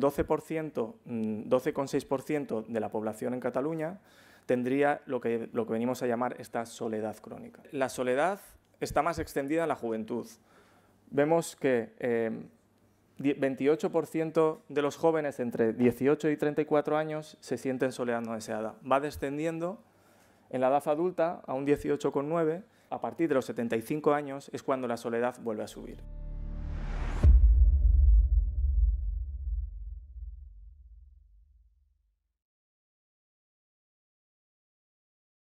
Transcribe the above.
12%, 12,6% mm, de la población en Cataluña tendría lo que, venimos a llamar esta soledad crónica. La soledad está más extendida en la juventud. Vemos que 28% em, de los jóvenes entre 18 y 34 años se sienten soledad no deseada. Va descendiendo en la edad adulta a un 18,9. A partir de los 75 años es cuando la soledad vuelve a subir.